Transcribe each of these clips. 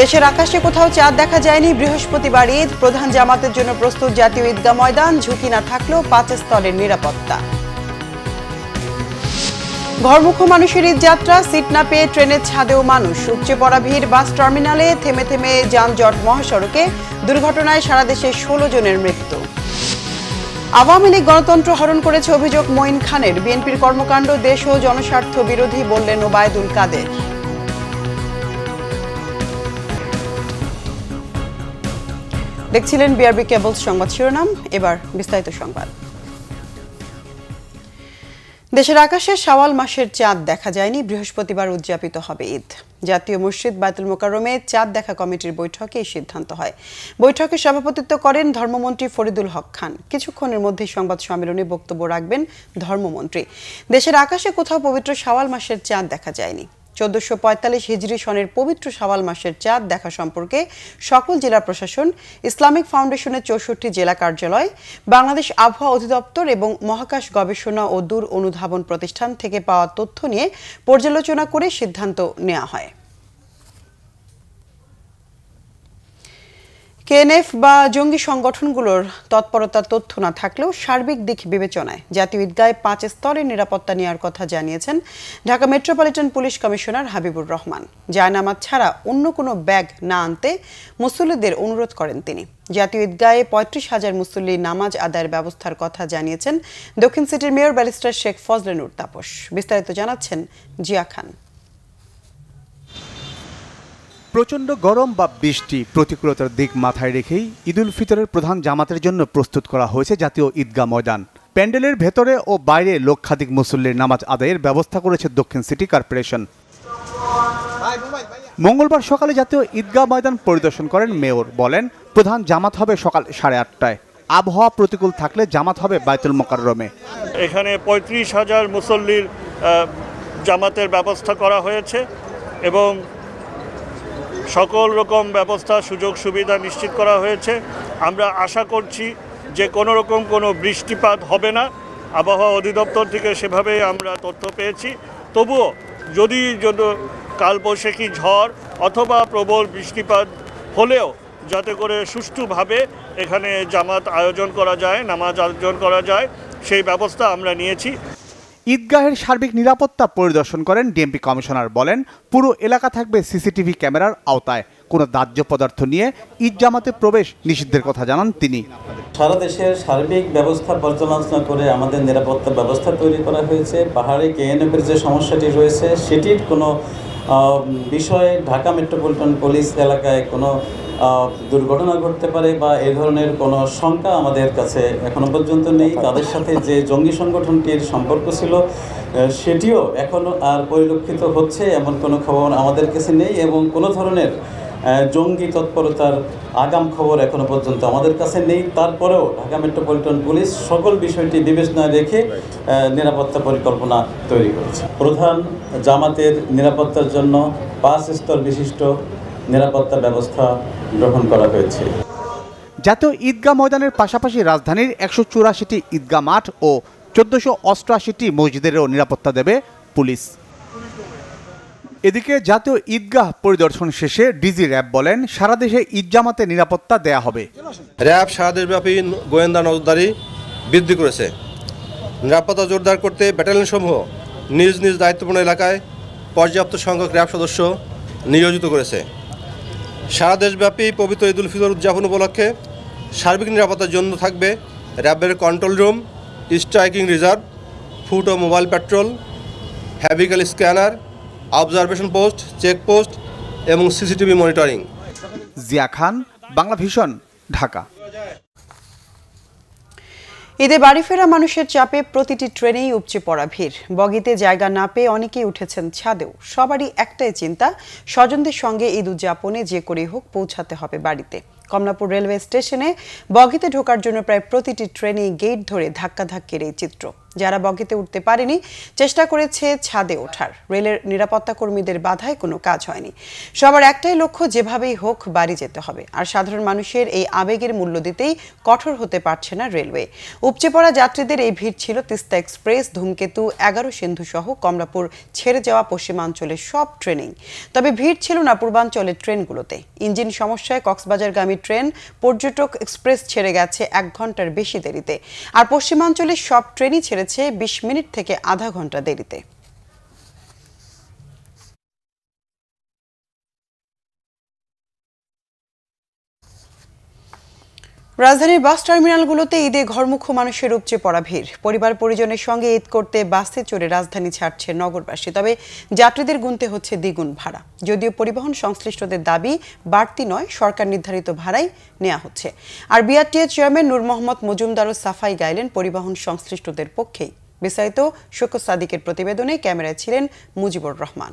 দেশের আকাশে কোথাও চাঁদ দেখা যায়নি বৃহস্পতিবার ঈদ প্রধান জামাতের জন্য প্রস্তুত জাতীয় ঈদগা ময়দান ঝুঁকি না থাকলেও পাঁচ স্তরের নিরাপত্তা ঘরমুখ মানুষের ঈদযাত্রা সিট না পেয়ে ট্রেনের ছাদেও মানুষ উপচে পড়া ভিড় বাস টার্মিনালে থেমে থেমে যানজট মহাসড়কে দুর্ঘটনায় সারা দেশে ষোলো জনের মৃত্যু আওয়ামী লীগ গণতন্ত্র হরণ করেছে অভিযোগ মঈন খানের বিএনপির কর্মকাণ্ড দেশ ও জনস্বার্থ বিরোধী বললেন ওবায়দুল কাদের দেখছিলেন বিআরবি কেবল সংবাদ শিরোনাম এবার বিস্তারিত সংবাদ দেশের আকাশে শাওয়াল মাসের চাঁদ দেখা যায়নি বৃহস্পতিবার উদযাপিত হবে ঈদ জাতীয় মসজিদ বায়তুল মোকারমে চাঁদ দেখা কমিটির বৈঠকে এই সিদ্ধান্ত হয় বৈঠকে সভাপতিত্ব করেন ধর্মমন্ত্রী ফরিদুল হক খান কিছুক্ষণের মধ্যে সংবাদ সম্মেলনে বক্তব্য রাখবেন ধর্মমন্ত্রী দেশের আকাশে কোথাও পবিত্র শাওয়াল মাসের চাঁদ দেখা যায়নি চোদ্দশো পঁয়তাল্লিশ হিজরি সনের পবিত্র সাওয়াল মাসের চাঁদ দেখা সম্পর্কে সকল জেলা প্রশাসন ইসলামিক ফাউন্ডেশনের চৌষট্টি জেলা কার্যালয় বাংলাদেশ আবহাওয়া অধিদপ্তর এবং মহাকাশ গবেষণা ও দূর অনুধাবন প্রতিষ্ঠান থেকে পাওয়া তথ্য নিয়ে পর্যালোচনা করে সিদ্ধান্ত নেওয়া হয় কেএনএফ বা জঙ্গি সংগঠনগুলোর তৎপরতার তথ্য না থাকলেও সার্বিক দিক বিবেচনায় জাতীয় ঈদগায় পাঁচ স্তরের নিরাপত্তা নেওয়ার কথা জানিয়েছেন Dhaka metropolitan police commissioner Habibur Rahman জায়নামাজ ছাড়া অন্য কোনো ব্যাগ না আনতে মুসল্লিদের অনুরোধ করেন তিনি জাতীয় ঈদগায়ে পঁয়ত্রিশ হাজার মুসল্লি নামাজ আদায়ের ব্যবস্থার কথা জানিয়েছেন দক্ষিণ সিটির মেয়র ব্যারিস্টার শেখ ফজলেনুর তাপস বিস্তারিত জানাচ্ছেন জিয়া খান প্রচণ্ড গরম বা বৃষ্টি প্রতিকূলতার দিক মাথায় রেখেই ঈদুল ফিতরের প্রধান জামাতের জন্য প্রস্তুত করা হয়েছে জাতীয় ঈদগাহ ময়দান প্যান্ডেলের ভেতরে ও বাইরে লক্ষাধিক মুসল্লির নামাজ আদায়ের ব্যবস্থা করেছে দক্ষিণ সিটি কর্পোরেশন মঙ্গলবার সকালে জাতীয় ঈদগাহ ময়দান পরিদর্শন করেন মেয়র বলেন প্রধান জামাত হবে সকাল সাড়ে আটটায় আবহাওয়া প্রতিকূল থাকলে জামাত হবে বায়তুল মোকাররমে এখানে পঁয়ত্রিশ হাজার মুসল্লির জামাতের ব্যবস্থা করা হয়েছে এবং সকল রকম ব্যবস্থা সুযোগ সুবিধা নিশ্চিত করা হয়েছে আমরা আশা করছি যে কোনো রকম কোনো বৃষ্টিপাত হবে না আবহাওয়া অধিদপ্তর থেকে সেভাবে আমরা তথ্য পেয়েছি তবুও যদি যদি কালবৈশাখী ঝড় অথবা প্রবল বৃষ্টিপাত হলেও যাতে করে সুষ্ঠুভাবে এখানে জামাত আয়োজন করা যায় নামাজ আয়োজন করা যায় সেই ব্যবস্থা আমরা নিয়েছি ঈদগাহের সার্বিক নিরাপত্তা পরিদর্শন করেন ডিএমপি কমিশনার বলেন পুরো এলাকা থাকবে সিসিটিভি ক্যামেরার আওতায় কোনো দাহ্য পদার্থ নিয়ে ঈদ জামাতে প্রবেশ নিষিদ্ধের কথা জানান তিনি সারা দেশের সার্বিক ব্যবস্থা পর্যালোচনা করে আমাদের নিরাপত্তা ব্যবস্থা তৈরি করা হয়েছে পাহাড়ে কেএনএফের যে সমস্যাটি রয়েছে সেটির কোনো বিষয়ে ঢাকা মেট্রোপলিটন পুলিশ এলাকায় কোনো দুর্ঘটনা ঘটতে পারে বা এ ধরনের কোনো শঙ্কা আমাদের কাছে এখনো পর্যন্ত নেই তাদের সাথে যে জঙ্গি সংগঠনটির সম্পর্ক ছিল সেটিও এখনও আর পরিলক্ষিত হচ্ছে এমন কোনো খবর আমাদের কাছে নেই এবং কোনো ধরনের জঙ্গি তৎপরতার আগাম খবর এখনো পর্যন্ত আমাদের কাছে নেই তারপরেও ঢাকা মেট্রোপলিটন পুলিশ সকল বিষয়টি বিবেচনায় রেখে নিরাপত্তা পরিকল্পনা তৈরি করেছে প্রধান জামাতের নিরাপত্তার জন্য পাঁচ স্তর বিশিষ্ট নিরাপত্তা ব্যবস্থা গ্রহণ করা হয়েছে জাতীয় ঈদগাহ ময়দানের পাশাপাশি রাজধানীর একশো চুরাশিটি ঈদগাহ মাঠ ও চোদ্দশো অষ্টআশিটি মসজিদেরও নিরাপত্তা দেবে পুলিশ এদিকে জাতীয় ঈদগাহ পরিদর্শন শেষে ডিজি র্যাব বলেন সারা দেশে ঈদ জামাতে নিরাপত্তা দেয়া হবে র্যাব সারা দেশব্যাপী গোয়েন্দা নজরদারি বৃদ্ধি করেছে নিরাপত্তা জোরদার করতে ব্যাটালিয়ন সমূহ নিজ নিজ দায়িত্বপূর্ণ এলাকায় পর্যাপ্ত সংখ্যক র্যাব সদস্য নিয়োজিত করেছে সারা দেশব্যাপী পবিত্র উল ফিতর উদযাপন উপলক্ষে সার্বিক নিরাপত্তার জন্য থাকবে র্যাবের control room striking reserve foot ও mobile patrol vehicle scanner observation post checkpost এবং CCTV monitoring Zia Khan Bangla vision Dhaka ঈদে বাড়ি ফেরা মানুষের চাপে প্রতিটি ট্রেনেই উপচে পড়া ভিড় বগিতে জায়গা না পেয়ে অনেকেই উঠেছেন ছাদেও সবারই একটাই চিন্তা স্বজনদের সঙ্গে ঈদ উদযাপনে যে করে হোক পৌঁছাতে হবে বাড়িতে কমলাপুর রেলওয়ে স্টেশনে বগিতে ঢোকার জন্য প্রায় প্রতিটি ট্রেনেই গেট ধরে ধাক্কাধাক্কির এই চিত্র যারা বগিতে উঠতে পারেনি চেষ্টা করেছে ছাদে ওঠার রেলের নিরাপত্তা কর্মীদের বাধায় কোনো কাজ হয়নি সবার একটাই লক্ষ্য যেভাবেই হোক বাড়ি যেতে হবে আর সাধারণ মানুষের এই আবেগের মূল্য দিতেই কঠোর হতে পারছে না রেলওয়ে উপচে পড়া যাত্রীদের এই ভিড় ছিল তিস্তা এক্সপ্রেস ধূমকেতু এগারো সিন্ধু সহ কমলাপুর ছেড়ে যাওয়া পশ্চিমাঞ্চলের সব ট্রেনেই তবে ভিড় ছিল না পূর্বাঞ্চলের ট্রেনগুলোতে ইঞ্জিন সমস্যায় কক্সবাজারগামী ট্রেন পর্যটক এক্সপ্রেস ছেড়ে গেছে এক ঘন্টার বেশি দেরিতে আর পশ্চিমাঞ্চলের সব ট্রেনই ছেড়ে ছেড়েছে বিশ মিনিট থেকে আধা ঘন্টা দেরিতে রাজধানীর বাস টার্মিনালগুলোতে ঈদে ঘরমুখ মানুষের উপচে পড়া ভিড় পরিবার পরিজনের সঙ্গে ঈদ করতে বাসে চড়ে রাজধানী ছাড়ছে নগরবাসী তবে যাত্রীদের গুনতে হচ্ছে দ্বিগুণ ভাড়া যদিও পরিবহন সংশ্লিষ্টদের দাবি বাড়তি নয় সরকার নির্ধারিত ভাড়াই নেওয়া হচ্ছে আর বিআরটিএ চেয়ারম্যান নূর মোহাম্মদ মজুমদারও সাফাই গাইলেন পরিবহন সংশ্লিষ্টদের পক্ষেই বিস্তারিত শোক সাদিকের প্রতিবেদনে ক্যামেরায় ছিলেন মুজিবুর রহমান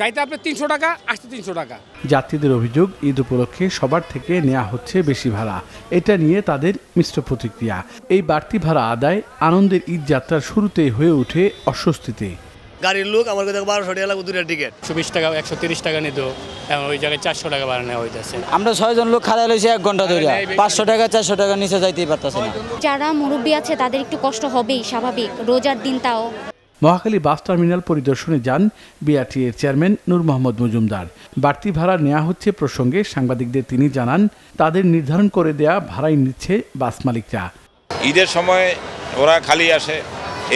যাইতে আপনার তিনশো টাকা আসতে তিনশো টাকা যাত্রীদের অভিযোগ ঈদ উপলক্ষে সবার থেকে নেওয়া হচ্ছে বেশি ভাড়া এটা নিয়ে তাদের মিশ্র প্রতিক্রিয়া এই বাড়তি ভাড়া আদায় আনন্দের ঈদ যাত্রার শুরুতেই হয়ে ওঠে অস্বস্তিতে গাড়ির লোক আমার কাছে বারোশো টাকা লাগবে দুটা টিকিট চব্বিশ টাকা একশো তিরিশ টাকা নিত ওই জায়গায় চারশো টাকা বাড়া নেওয়া হইতেছে আমরা ছয়জন লোক খাড়া লইছি এক ঘন্টা ধরে হ্যাঁ, পাঁচশো টাকা চারশো টাকা নিচে যাইতেই পারতেছে যারা মুরব্বী আছে তাদের একটু কষ্ট হবেই স্বাভাবিক রোজার দিন তাও মহাখালী বাস টার্মিনাল পরিদর্শনে যান বিআরটিএর চেয়ারম্যান নূর মোহাম্মদ মজুমদার বাড়তি ভাড়া নেওয়া হচ্ছে প্রসঙ্গে সাংবাদিকদের তিনি জানান তাদের নির্ধারণ করে দেয়া ভাড়াই নিচ্ছে বাস মালিকরা ঈদের সময় ওরা খালি আসে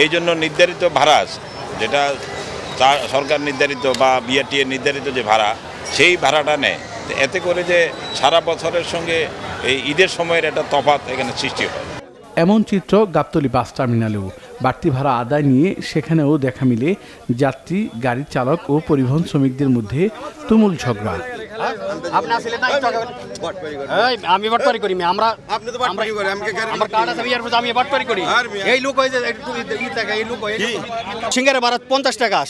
এই জন্য নির্ধারিত ভাড়া আছে যেটা সরকার নির্ধারিত বা বিআরটিএ নির্ধারিত যে ভাড়া সেই ভাড়াটা নেয় এতে করে যে সারা বছরের সঙ্গে এই ঈদের সময়ের একটা তফাত এখানে সৃষ্টি হয় এমন চিত্র গাবতলি বাস টার্মিনালেও বাড়তি ভাড়া আদায় নিয়ে সেখানেও দেখা মিলে যাত্রী গাড়ি চালক ও পরিবহন শ্রমিকদের মধ্যে তুমুল ঝগড়া আমি পঞ্চাশ টাকা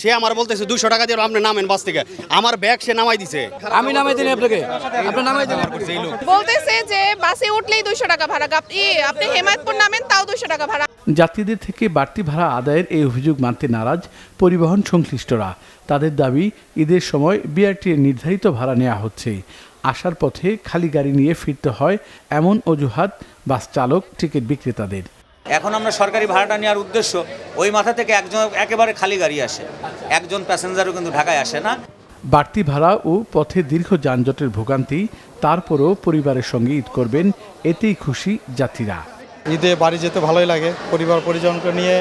সে আমার বলতেছে দুশো টাকা দিয়ে আপনি নামেন বাস থেকে আমার ব্যাগ সে নামাই দিছে আমি নামাই দিই আপনাকে বলতেছে যে বাসে উঠলেই টাকা ভাড়া আপনি নামেন তাও টাকা ভাড়া যাত্রীদের থেকে বাড়তি ভাড়া আদায়ের এই অভিযোগ মানতে নারাজ পরিবহন সংশ্লিষ্টরা তাদের দাবি ঈদের সময় বিআরটিএ নির্ধারিত ভাড়া নেওয়া হচ্ছে আসার পথে খালি গাড়ি নিয়ে ফিরতে হয় এমন অজুহাত বাস চালক টিকিট বিক্রেতাদের এখন আমরা সরকারি ভাড়াটা নেওয়ার উদ্দেশ্য ওই মাথা থেকে একজন একেবারে খালি গাড়ি আসে একজন প্যাসেঞ্জারও কিন্তু ঢাকায় আসে না বাড়তি ভাড়া ও পথে দীর্ঘ যানজটের ভোগান্তি তারপরও পরিবারের সঙ্গে ঈদ করবেন এতেই খুশি যাত্রীরা ঈদে বাড়ি যেতে ভালোই লাগে পরিবার পরিজনকে নিয়ে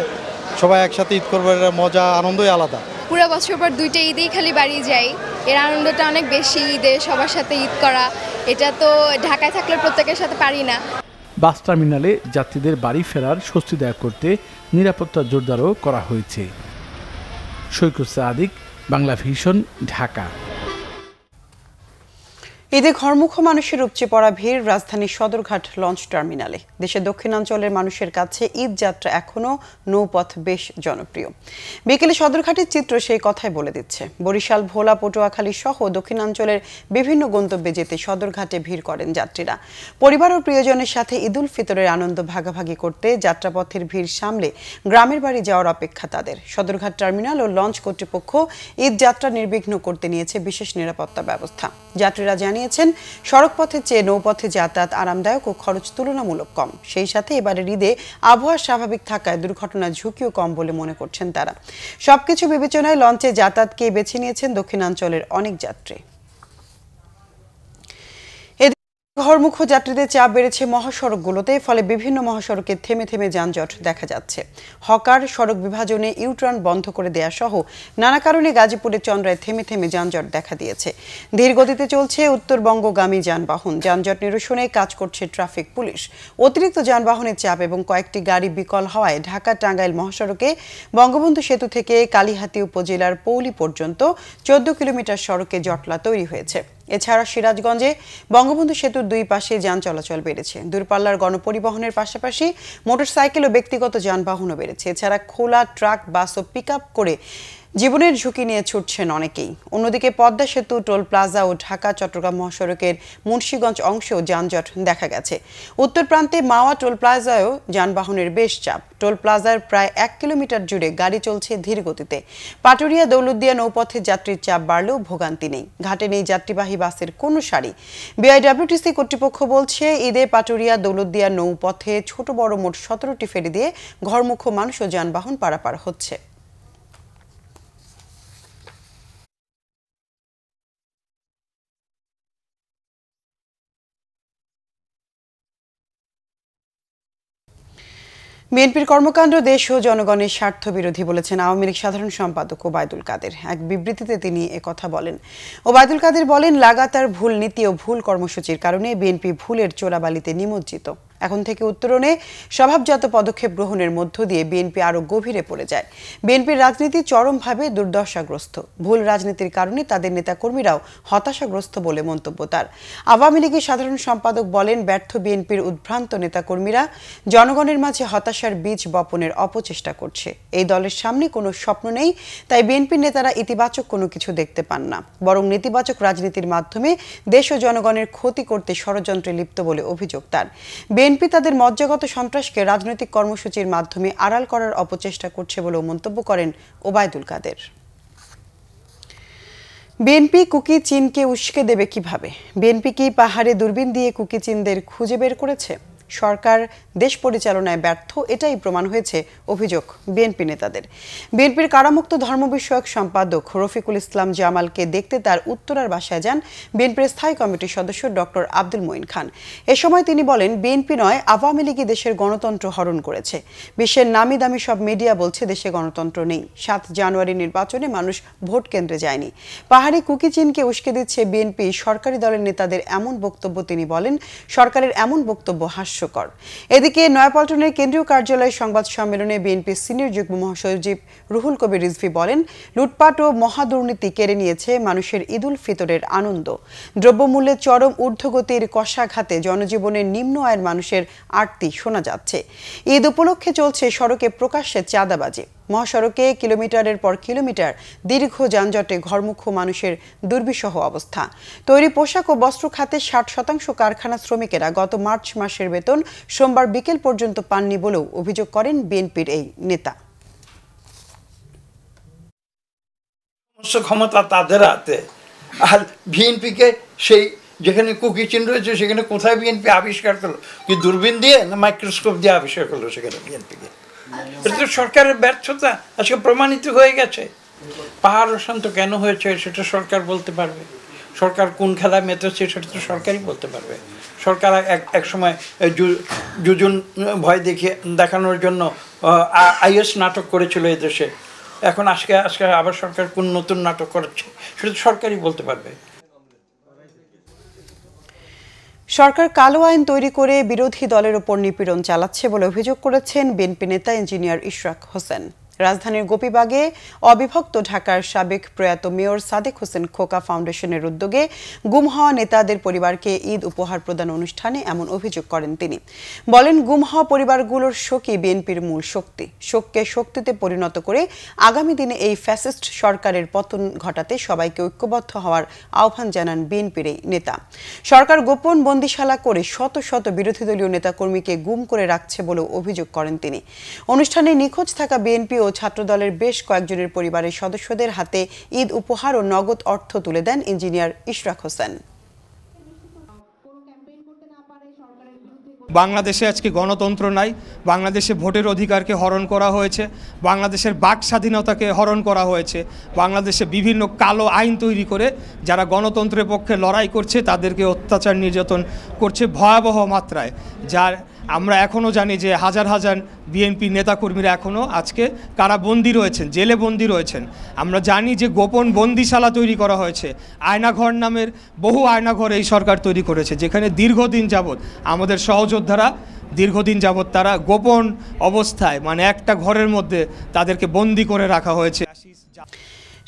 সবাই একসাথে ঈদ করবো এটা মজা আনন্দই আলাদা পুরো বছর পর দুইটা ঈদেই খালি বাড়ি যাই এর আনন্দটা অনেক বেশি ঈদে সবার সাথে ঈদ করা এটা তো ঢাকায় থাকলে প্রত্যেকের সাথে পারি না বাস টার্মিনালে যাত্রীদের বাড়ি ফেরার স্বস্তি দায়ক করতে নিরাপত্তা জোরদারও করা হয়েছে সৈকত সাদিক বাংলা ভিশন ঢাকা ঈদে ঘরমুখ মানুষের উপচে পড়া ভিড় রাজধানীর সদরঘাট লঞ্চ টার্মিনালে দেশের দক্ষিণাঞ্চলের মানুষের কাছে ঈদ যাত্রা এখনও নৌপথ বেশ জনপ্রিয় বিকেলে সদরঘাটের চিত্র সেই কথাই বলে দিচ্ছে বরিশাল ভোলা পটুয়াখালী সহ দক্ষিণাঞ্চলের বিভিন্ন গন্তব্যে যেতে সদরঘাটে ভিড় করেন যাত্রীরা পরিবার ও প্রিয়জনের সাথে ঈদ উল ফিতরের আনন্দ ভাগাভাগি করতে যাত্রাপথের ভিড় সামলে গ্রামের বাড়ি যাওয়ার অপেক্ষা তাদের সদরঘাট টার্মিনাল ও লঞ্চ কর্তৃপক্ষ ঈদ যাত্রা নির্বিঘ্ন করতে নিয়েছে বিশেষ নিরাপত্তা ব্যবস্থা যাত্রীরা জানেন জানিয়েছেন সড়কপথের চেয়ে নৌপথে যাতায়াত আরামদায়ক ও খরচ তুলনামূলক কম সেই সাথে এবারে ঈদে আবহাওয়া স্বাভাবিক থাকায় দুর্ঘটনার ঝুঁকিও কম বলে মনে করছেন তারা সবকিছু বিবেচনায় লঞ্চে যাতায়াতকে বেছে নিয়েছেন দক্ষিণাঞ্চলের অনেক যাত্রী ঘরমুখ যাত্রীদের চাপ বেড়েছে মহাসড়কগুলোতে ফলে বিভিন্ন মহাসড়কে থেমে থেমে যানজট দেখা যাচ্ছে হকার সড়ক বিভাজনে ইউটার্ন বন্ধ করে দেয়া সহ নানা কারণে গাজীপুরের চন্দ্রায় থেমে থেমে যানজট দেখা দিয়েছে ধীর গতিতে চলছে উত্তরবঙ্গগামী যানবাহন যানজট নিরসনে কাজ করছে ট্রাফিক পুলিশ অতিরিক্ত যানবাহনের চাপ এবং কয়েকটি গাড়ি বিকল হওয়ায় ঢাকা টাঙ্গাইল মহাসড়কে বঙ্গবন্ধু সেতু থেকে কালিহাতি উপজেলার পৌলি পর্যন্ত চোদ্দ কিলোমিটার সড়কে জটলা তৈরি হয়েছে এছাড়া সিরাজগঞ্জে বঙ্গবন্ধু সেতুর দুই পাশে যান চলাচল বেড়েছে দূরপাল্লার গণপরিবহনের পাশাপাশি মোটরসাইকেল ও ব্যক্তিগত যানবাহনও বেড়েছে এছাড়া খোলা ট্রাক বাস ও পিক করে জীবনের ঝুঁকি নিয়ে ছুটছেন অনেকেই অন্যদিকে পদ্মা সেতু টোল প্লাজা ও ঢাকা চট্টগ্রাম মহাসড়কের মুন্সীগঞ্জ অংশেও যানজট দেখা গেছে উত্তর প্রান্তে মাওয়া টোল প্লাজায়ও যানবাহনের বেশ চাপ টোল প্লাজার প্রায় এক কিলোমিটার জুড়ে গাড়ি চলছে ধীর গতিতে পাটুরিয়া দৌলতদিয়া নৌপথে যাত্রীর চাপ বাড়লেও ভোগান্তি নেই ঘাটে নেই যাত্রীবাহী বাসের কোনো সারি বিআইডব্লিউটিসি কর্তৃপক্ষ বলছে ঈদে পাটুরিয়া দৌলতদিয়া নৌপথে ছোট বড় মোট সতেরোটি ফেরি দিয়ে ঘরমুখ্য মানুষ ও যানবাহন পারাপার হচ্ছে বিএনপির কর্মকাণ্ড দেশ ও জনগণের স্বার্থ বিরোধী বলেছেন আওয়ামী লীগ সাধারণ সম্পাদক ওবায়দুল কাদের এক বিবৃতিতে তিনি কথা বলেন ওবায়দুল কাদের বলেন লাগাতার ভুল নীতি ও ভুল কর্মসূচির কারণে বিএনপি ভুলের চোরাবালিতে নিমজ্জিত এখন থেকে উত্তরণে স্বভাবজাত পদক্ষেপ গ্রহণের মধ্য দিয়ে বিএনপি আরও গভীরে পড়ে যায় বিএনপির রাজনীতি চরমভাবে দুর্দশাগ্রস্ত ভুল রাজনীতির কারণে তাদের নেতাকর্মীরাও হতাশাগ্রস্ত বলে মন্তব্য তার আওয়ামী লীগের সাধারণ সম্পাদক বলেন ব্যর্থ বিএনপির উদ্ভ্রান্ত নেতাকর্মীরা জনগণের মাঝে হতাশার বীজ বপনের অপচেষ্টা করছে এই দলের সামনে কোনো স্বপ্ন নেই তাই বিএনপির নেতারা ইতিবাচক কোনো কিছু দেখতে পান না বরং নেতিবাচক রাজনীতির মাধ্যমে দেশ ও জনগণের ক্ষতি করতে ষড়যন্ত্রে লিপ্ত বলে অভিযোগ তার বিএনপি তাদের মজ্জাগত সন্ত্রাসকে রাজনৈতিক কর্মসূচির মাধ্যমে আড়াল করার অপচেষ্টা করছে বলেও মন্তব্য করেন ওবায়দুল কাদের বিএনপি কুকি চীনকে উস্কে দেবে কিভাবে বিএনপি কি পাহাড়ে দূরবীন দিয়ে কুকি চীনদের খুঁজে বের করেছে সরকার দেশ পরিচালনায় ব্যর্থ এটাই প্রমাণ হয়েছে অভিযোগ বিএনপি নেতাদের বিএনপির কারামুক্ত ধর্ম বিষয়ক সম্পাদক রফিকুল ইসলাম জামালকে দেখতে তার উত্তরার বাসায় যান বিএনপির স্থায়ী কমিটির সদস্য ডক্টর আব্দুল মঈন খান এ সময় তিনি বলেন বিএনপি নয় আওয়ামী লীগই দেশের গণতন্ত্র হরণ করেছে বিশ্বের নামি দামি সব মিডিয়া বলছে দেশে গণতন্ত্র নেই সাত জানুয়ারি নির্বাচনে মানুষ ভোট কেন্দ্রে যায়নি পাহাড়ি কুকি চীনকে উস্কে দিচ্ছে বিএনপি সরকারি দলের নেতাদের এমন বক্তব্য তিনি বলেন সরকারের এমন বক্তব্য হাস্য হাস্যকর এদিকে নয়াপল্টনের কেন্দ্রীয় কার্যালয়ে সংবাদ সম্মেলনে বিএনপি সিনিয়র যুগ্ম মহাসচিব রুহুল কবির রিজভি বলেন লুটপাট ও মহাদুর্নীতি কেড়ে নিয়েছে মানুষের ঈদুল ফিতরের আনন্দ দ্রব্যমূল্যে চরম ঊর্ধ্বগতির কষাঘাতে জনজীবনের নিম্ন আয়ের মানুষের আরতি শোনা যাচ্ছে ঈদ উপলক্ষে চলছে সড়কে প্রকাশ্যে চাঁদাবাজি মহাসড়কে কিলোমিটারের পর কিলোমিটার দীর্ঘ যানজটে ঘরমুখ মানুষের দুর্বিষহ অবস্থা তৈরি পোশাক ও বস্ত্র খাতে ষাট শতাংশ কারখানা শ্রমিকেরা গত মার্চ মাসের বেতন সোমবার বিকেল পর্যন্ত পাননি বলেও অভিযোগ করেন বিএনপির এই নেতা ক্ষমতা তাদের হাতে আর বিএনপিকে সেই যেখানে কুকি চিন রয়েছে সেখানে কোথায় বিএনপি আবিষ্কার করলো কি দূরবীন দিয়ে না মাইক্রোস্কোপ দিয়ে আবিষ্কার করলো সেখানে বিএনপিকে এটা তো সরকারের ব্যর্থতা আজকে প্রমাণিত হয়ে গেছে পাহাড় অশান্ত কেন হয়েছে সেটা সরকার বলতে পারবে সরকার কোন খেলায় মেতেছে সেটা তো সরকারই বলতে পারবে সরকার এক এক সময় যুজন ভয় দেখিয়ে দেখানোর জন্য আইএস নাটক করেছিল এদেশে দেশে এখন আজকে আজকে আবার সরকার কোন নতুন নাটক করছে সেটা তো সরকারই বলতে পারবে সরকার কালো আইন তৈরি করে বিরোধী দলের ওপর নিপীড়ন চালাচ্ছে বলে অভিযোগ করেছেন বিএনপি নেতা ইঞ্জিনিয়ার ইশরাক হোসেন রাজধানীর গোপীবাগে অবিভক্ত ঢাকার সাবেক প্রয়াত মেয়র সাদেক হোসেন খোকা ফাউন্ডেশনের উদ্যোগে গুম হওয়া নেতাদের পরিবারকে ঈদ উপহার প্রদান অনুষ্ঠানে এমন অভিযোগ করেন তিনি বলেন গুম হওয়া পরিবারগুলোর শোকই বিএনপির মূল শক্তি শোককে শক্তিতে পরিণত করে আগামী দিনে এই ফ্যাসিস্ট সরকারের পতন ঘটাতে সবাইকে ঐক্যবদ্ধ হওয়ার আহ্বান জানান বিএনপির এই নেতা সরকার গোপন বন্দিশালা করে শত শত বিরোধী দলীয় নেতাকর্মীকে গুম করে রাখছে বলেও অভিযোগ করেন তিনি অনুষ্ঠানে নিখোঁজ থাকা বিএনপি ও ছাত্রদলের বেশ কয়েকজনের পরিবারের সদস্যদের হাতে ঈদ উপহার ও নগদ অর্থ তুলে দেন ইঞ্জিনিয়ার ইশরাক হোসেন বাংলাদেশে আজকে গণতন্ত্র নাই বাংলাদেশে ভোটের অধিকারকে হরণ করা হয়েছে বাংলাদেশের বাক স্বাধীনতাকে হরণ করা হয়েছে বাংলাদেশে বিভিন্ন কালো আইন তৈরি করে যারা গণতন্ত্রের পক্ষে লড়াই করছে তাদেরকে অত্যাচার নির্যাতন করছে ভয়াবহ মাত্রায় যার আমরা এখনও জানি যে হাজার হাজার বিএনপি নেতাকর্মীরা এখনও আজকে কারা বন্দী রয়েছেন জেলে বন্দি রয়েছেন আমরা জানি যে গোপন বন্দিশালা তৈরি করা হয়েছে আয়নাঘর নামের বহু আয়নাঘর এই সরকার তৈরি করেছে যেখানে দীর্ঘদিন যাবৎ আমাদের সহযোদ্ধারা দীর্ঘদিন যাবৎ তারা গোপন অবস্থায় মানে একটা ঘরের মধ্যে তাদেরকে বন্দি করে রাখা হয়েছে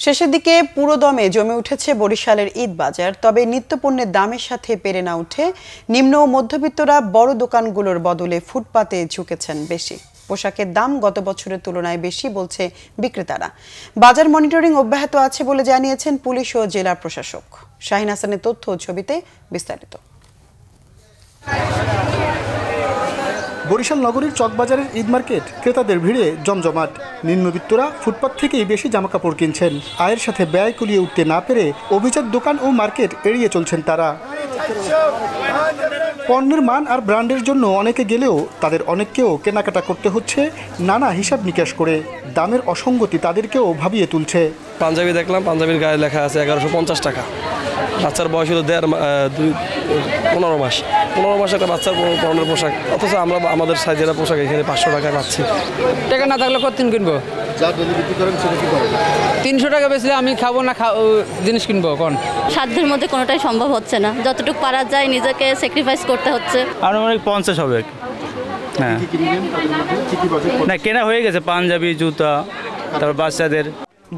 শেষের দিকে পুরোদমে জমে উঠেছে বরিশালের ঈদ বাজার তবে নিত্যপণ্যের দামের সাথে পেরে না উঠে নিম্ন ও মধ্যবিত্তরা বড় দোকানগুলোর বদলে ফুটপাতে ঝুঁকেছেন বেশি পোশাকের দাম গত বছরের তুলনায় বেশি বলছে বিক্রেতারা বাজার মনিটরিং অব্যাহত আছে বলে জানিয়েছেন পুলিশ ও জেলা প্রশাসক শাহিন হাসানের তথ্য ছবিতে বিস্তারিত বরিশাল নগরীর চকবাজারের ঈদ মার্কেট ক্রেতাদের ভিড়ে জমজমাট নিম্নবিত্তরা ফুটপাথ থেকেই বেশি জামাকাপড় কিনছেন আয়ের সাথে ব্যয় কুলিয়ে উঠতে না পেরে অভিজাত দোকান ও মার্কেট এড়িয়ে চলছেন তারা পণ্যের মান আর ব্র্যান্ডের জন্য অনেকে গেলেও তাদের অনেককেও কেনাকাটা করতে হচ্ছে নানা হিসাব নিকাশ করে দামের অসঙ্গতি তাদেরকেও ভাবিয়ে তুলছে পাঞ্জাবি দেখলাম পাঞ্জাবির গায়ে লেখা আছে এগারোশো পঞ্চাশ টাকা বাচ্চার বয়স হলো দেড় দুই পনেরো মাস পনেরো মাসে একটা বাচ্চার পনেরো পোশাক অথচ আমরা আমাদের সাইজের পোশাক এখানে পাঁচশো টাকা পাচ্ছি টাকা না থাকলে কতদিন কিনবো তিনশো টাকা বেচলে আমি খাবো না জিনিস কিনবো কোন সাধ্যের মধ্যে কোনোটাই সম্ভব হচ্ছে না যতটুকু পারা যায় নিজেকে স্যাক্রিফাইস করতে হচ্ছে আনুমানিক পঞ্চাশ হবে হ্যাঁ না কেনা হয়ে গেছে পাঞ্জাবি জুতা তারপর বাচ্চাদের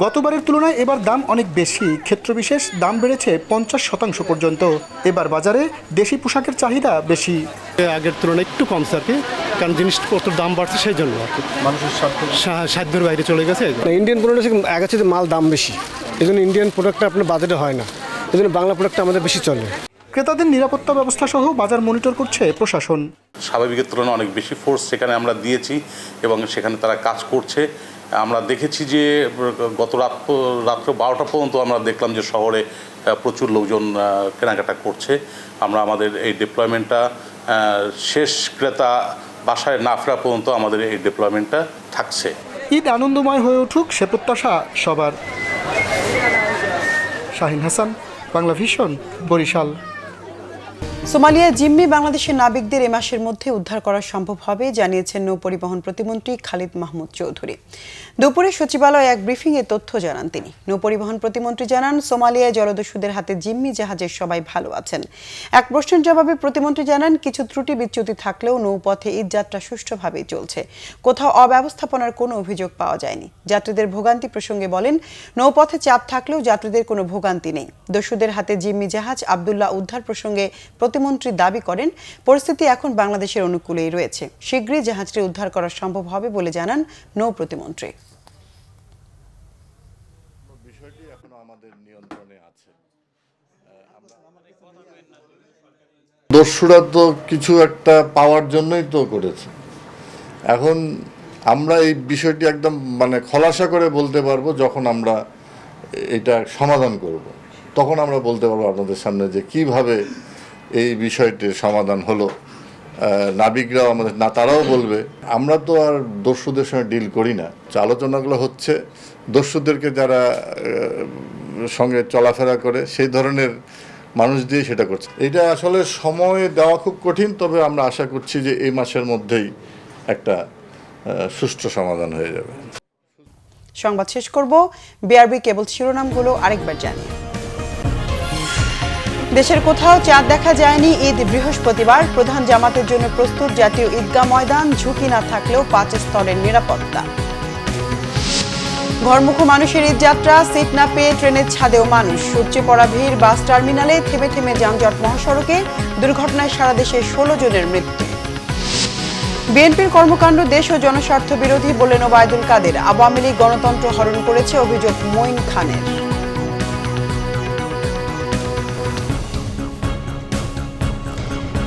গতবারের তুলনায় এবার দাম অনেক বেশি ক্ষেত্রবিশেষ দাম বেড়েছে পঞ্চাশ শতাংশ পর্যন্ত এবার বাজারে দেশি পোশাকের চাহিদা বেশি আগের তুলনায় একটু কম থাকে কারণ জিনিসপত্র দাম বাড়ছে সেই জন্য মানুষের সাধ্যের বাইরে চলে গেছে ইন্ডিয়ান প্রোডাক্ট আগাচ্ছে মাল দাম বেশি এই জন্য ইন্ডিয়ান প্রোডাক্টটা আপনার বাজারে হয় না এই জন্য বাংলা প্রোডাক্টটা আমাদের বেশি চলে ক্রেতাদের নিরাপত্তা ব্যবস্থা সহ বাজার মনিটর করছে প্রশাসন স্বাভাবিকের তুলনায় অনেক বেশি ফোর্স সেখানে আমরা দিয়েছি এবং সেখানে তারা কাজ করছে আমরা দেখেছি যে গত রাত রাত্র বারোটা পর্যন্ত আমরা দেখলাম যে শহরে প্রচুর লোকজন কেনাকাটা করছে আমরা আমাদের এই ডিপ্লয়মেন্টটা শেষ ক্রেতা বাসায় না ফেরা পর্যন্ত আমাদের এই ডিপ্লয়মেন্টটা থাকছে ঈদ আনন্দময় হয়ে উঠুক সে প্রত্যাশা সবার শাহিন হাসান বাংলা ভিশন বরিশাল সোমালিয়ায় জিম্মি বাংলাদেশের নাবিকদের এ মাসের মধ্যে উদ্ধার করা সম্ভব হবে জানিয়েছেন নৌপরিবহন প্রতিমন্ত্রী খালিদ মাহমুদ চৌধুরী দুপুরে সচিবালয় এক ব্রিফিংয়ে তথ্য জানান তিনি নৌপরিবহন প্রতিমন্ত্রী জানান সোমালিয়ায় জলদস্যুদের হাতে জিম্মি জাহাজের সবাই ভালো আছেন এক প্রশ্নের জবাবে প্রতিমন্ত্রী জানান কিছু ত্রুটি বিচ্যুতি থাকলেও নৌপথে ঈদ যাত্রা সুষ্ঠুভাবেই চলছে কোথাও অব্যবস্থাপনার কোনো অভিযোগ পাওয়া যায়নি যাত্রীদের ভোগান্তি প্রসঙ্গে বলেন নৌপথে চাপ থাকলেও যাত্রীদের কোনো ভোগান্তি নেই দস্যুদের হাতে জিম্মি জাহাজ আবদুল্লাহ উদ্ধার প্রসঙ্গে প্রতি স্বাস্থ্যমন্ত্রী দাবি করেন পরিস্থিতি এখন বাংলাদেশের অনুকূলেই রয়েছে শীঘ্রই জাহাজটি উদ্ধার করা সম্ভব হবে বলে জানান নৌ প্রতিমন্ত্রী দস্যুরা তো কিছু একটা পাওয়ার জন্যই তো করেছে এখন আমরা এই বিষয়টি একদম মানে খলাসা করে বলতে পারবো যখন আমরা এটা সমাধান করব তখন আমরা বলতে পারবো আপনাদের সামনে যে কিভাবে এই বিষয়টির সমাধান হলো নাবিকরাও আমাদের না তারাও বলবে আমরা তো আর দস্যুদের সঙ্গে ডিল করি না আলোচনাগুলো হচ্ছে দস্যুদেরকে যারা সঙ্গে চলাফেরা করে সেই ধরনের মানুষ দিয়ে সেটা করছে এটা আসলে সময় দেওয়া খুব কঠিন তবে আমরা আশা করছি যে এই মাসের মধ্যেই একটা সুষ্ঠু সমাধান হয়ে যাবে সংবাদ শেষ করব বিআরবি কেবল শিরোনামগুলো আরেকবার জানিয়ে দেশের কোথাও চাঁদ দেখা যায়নি ঈদ বৃহস্পতিবার প্রধান জামাতের জন্য প্রস্তুত জাতীয় ঈদগাহ ময়দান ঝুঁকি না থাকলেও পাঁচ স্তরের নিরাপত্তা ঘরমুখো মানুষের ঈদযাত্রা সিট না পেয়ে ট্রেনের ছাদেও মানুষ সূর্যে পড়া ভিড় বাস টার্মিনালে থেমে থেমে যানজট মহাসড়কে দুর্ঘটনায় সারা দেশে ষোলো জনের মৃত্যু বিএনপির কর্মকাণ্ড দেশ ও জনস্বার্থ বিরোধী বলেন ওবায়দুল কাদের আওয়ামী লীগ গণতন্ত্র হরণ করেছে অভিযোগ মঈন খানের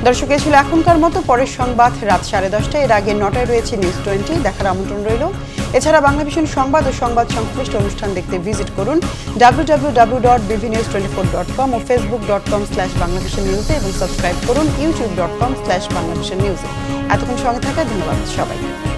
দর্শক এ ছিল এখনকার মতো পরের সংবাদ রাত সাড়ে দশটায় এর আগে নটায় রয়েছে নিউজ টোয়েন্টি দেখার আমন্ত্রণ রইল এছাড়া বাংলা ভীষণ সংবাদ ও সংবাদ সংশ্লিষ্ট অনুষ্ঠান দেখতে ভিজিট করুন W dot BV news twenty four dot com ও Facebook dot com slash Bangla vision নিউজে এবং সাবস্ক্রাইব করুন YouTube dot com slash Bangla vision নিউজে এতক্ষণ সঙ্গে থাকা ধন্যবাদ সবাইকে